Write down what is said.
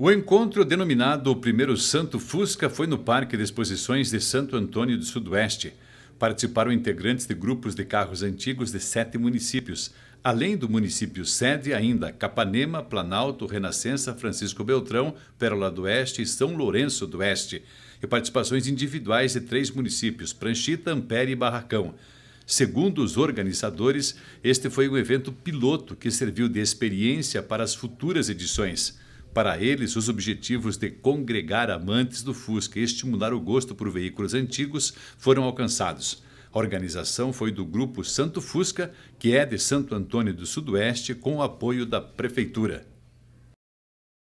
O encontro, denominado o primeiro Santo Fusca, foi no Parque de Exposições de Santo Antônio do Sudoeste. Participaram integrantes de grupos de carros antigos de sete municípios, além do município sede ainda Capanema, Planalto, Renascença, Francisco Beltrão, Pérola do Oeste e São Lourenço do Oeste, e participações individuais de três municípios, Pranchita, Ampere e Barracão. Segundo os organizadores, este foi um evento piloto que serviu de experiência para as futuras edições. Para eles, os objetivos de congregar amantes do Fusca e estimular o gosto por veículos antigos foram alcançados. A organização foi do grupo Santo Fusca, que é de Santo Antônio do Sudoeste, com o apoio da Prefeitura.